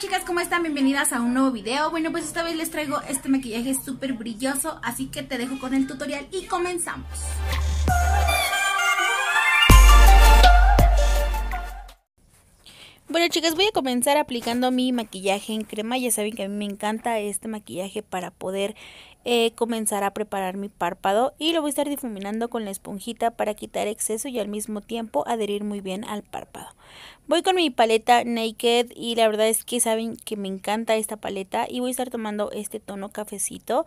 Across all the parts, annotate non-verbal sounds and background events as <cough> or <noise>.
chicas, ¿cómo están? Bienvenidas a un nuevo video Bueno, pues esta vez les traigo este maquillaje súper brilloso Así que te dejo con el tutorial y comenzamos Bueno chicas, voy a comenzar aplicando mi maquillaje en crema Ya saben que a mí me encanta este maquillaje para poder eh, comenzar a preparar mi párpado Y lo voy a estar difuminando con la esponjita para quitar exceso y al mismo tiempo adherir muy bien al párpado Voy con mi paleta Naked y la verdad es que saben que me encanta esta paleta y voy a estar tomando este tono cafecito,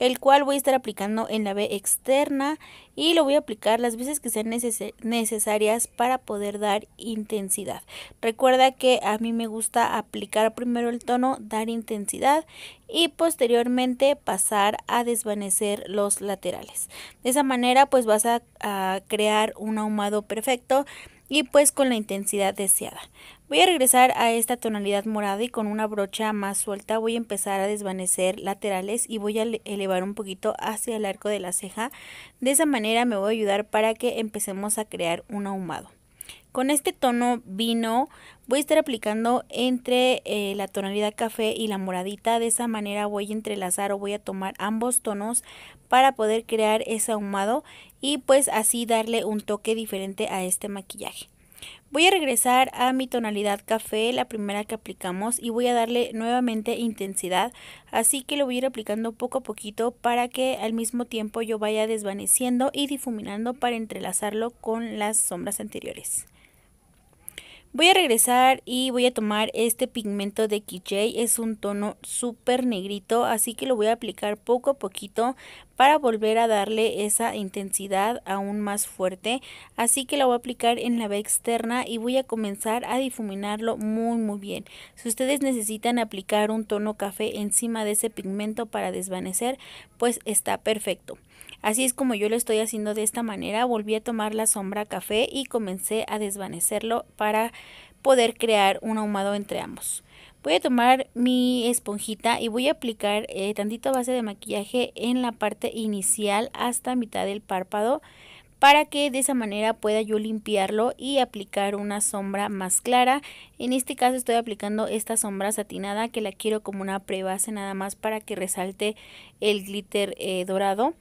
el cual voy a estar aplicando en la B externa y lo voy a aplicar las veces que sean necesarias para poder dar intensidad. Recuerda que a mí me gusta aplicar primero el tono, dar intensidad y posteriormente pasar a desvanecer los laterales. De esa manera pues vas a crear un ahumado perfecto y pues con la intensidad deseada. Voy a regresar a esta tonalidad morada y con una brocha más suelta voy a empezar a desvanecer laterales y voy a elevar un poquito hacia el arco de la ceja. De esa manera me voy a ayudar para que empecemos a crear un ahumado. Con este tono vino voy a estar aplicando entre eh, la tonalidad café y la moradita. De esa manera voy a entrelazar o voy a tomar ambos tonos para poder crear ese ahumado y pues así darle un toque diferente a este maquillaje. Voy a regresar a mi tonalidad café, la primera que aplicamos, y voy a darle nuevamente intensidad, así que lo voy a ir aplicando poco a poquito para que al mismo tiempo yo vaya desvaneciendo y difuminando para entrelazarlo con las sombras anteriores. Voy a regresar y voy a tomar este pigmento de Kijay, es un tono súper negrito, así que lo voy a aplicar poco a poquito para volver a darle esa intensidad aún más fuerte. Así que la voy a aplicar en la B externa y voy a comenzar a difuminarlo muy muy bien. Si ustedes necesitan aplicar un tono café encima de ese pigmento para desvanecer, pues está perfecto. Así es como yo lo estoy haciendo de esta manera, volví a tomar la sombra café y comencé a desvanecerlo para poder crear un ahumado entre ambos. Voy a tomar mi esponjita y voy a aplicar eh, tantito base de maquillaje en la parte inicial hasta mitad del párpado para que de esa manera pueda yo limpiarlo y aplicar una sombra más clara. En este caso estoy aplicando esta sombra satinada que la quiero como una prebase nada más para que resalte el glitter eh, dorado.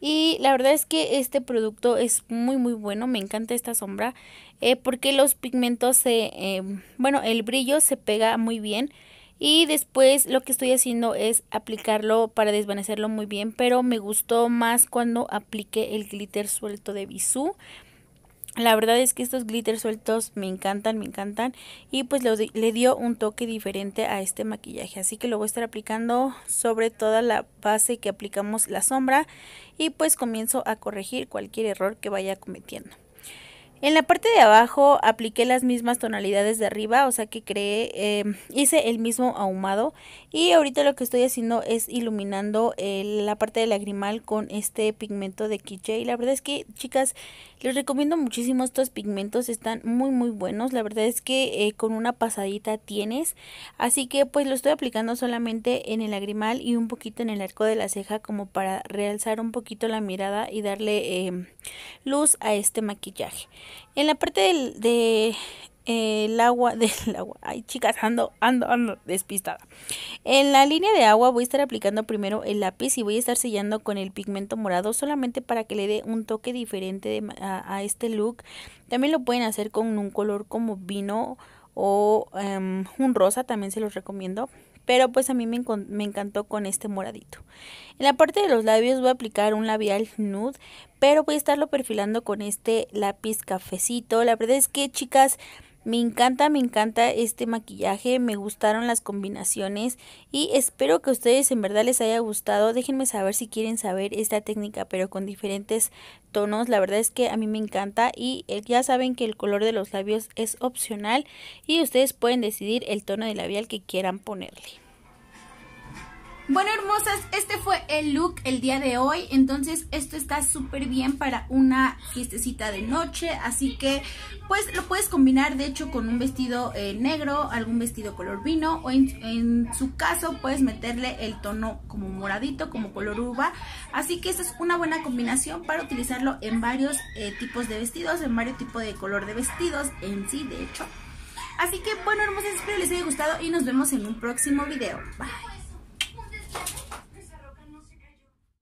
Y la verdad es que este producto es muy muy bueno, me encanta esta sombra eh, porque los pigmentos, se, eh, bueno, el brillo se pega muy bien. Y después lo que estoy haciendo es aplicarlo para desvanecerlo muy bien, pero me gustó más cuando apliqué el glitter suelto de Bisú. La verdad es que estos glitters sueltos me encantan, me encantan. Y pues le, dio un toque diferente a este maquillaje. Así que lo voy a estar aplicando sobre toda la base que aplicamos la sombra. Y pues comienzo a corregir cualquier error que vaya cometiendo. En la parte de abajo apliqué las mismas tonalidades de arriba, o sea que creé, em, hice el mismo ahumado y ahorita lo que estoy haciendo es iluminando la parte del lagrimal con este pigmento de Quiche y la verdad es que chicas les recomiendo muchísimo estos pigmentos, están muy muy buenos, la verdad es que eh, con una pasadita tienes, así que pues lo estoy aplicando solamente en el lagrimal y un poquito en el arco de la ceja como para realzar un poquito la mirada y darle em, luz a este maquillaje. En la parte del de, el agua, <laughs> del agua, ay chicas, ando, ando, ando despistada. En la línea de agua voy a estar aplicando primero el lápiz y voy a estar sellando con el pigmento morado solamente para que le dé un toque diferente a, este look. También lo pueden hacer con un color como vino o em, un rosa, también se los recomiendo pero pues a mí me, encantó con este moradito. En la parte de los labios voy a aplicar un labial nude, pero voy a estarlo perfilando con este lápiz cafecito. La verdad es que chicas, me encanta, me encanta este maquillaje, me gustaron las combinaciones y espero que a ustedes en verdad les haya gustado. Déjenme saber si quieren saber esta técnica pero con diferentes tonos. La verdad es que a mí me encanta y eh, ya saben que el color de los labios es opcional y ustedes pueden decidir el tono de labial que quieran ponerle. Bueno, hermosas, este fue el look el día de hoy. Entonces, esto está súper bien para una fiestecita de noche. Así que, pues, lo puedes combinar, de hecho, con un vestido eh, negro, algún vestido color vino. O en, su caso, puedes meterle el tono como moradito, como color uva. Así que esta es una buena combinación para utilizarlo en varios eh, tipos de vestidos, en varios tipos de color de vestidos en sí, de hecho. Así que, bueno, hermosas, espero les haya gustado y nos vemos en un próximo video. Bye.